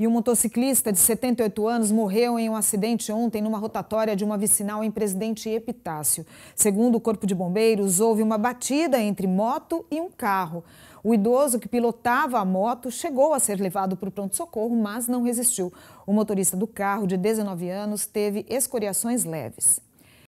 E um motociclista de 78 anos morreu em um acidente ontem numa rotatória de uma vicinal em Presidente Epitácio. Segundo o Corpo de Bombeiros, houve uma batida entre moto e um carro. O idoso que pilotava a moto chegou a ser levado para o pronto-socorro, mas não resistiu. O motorista do carro, de 19 anos, teve escoriações leves.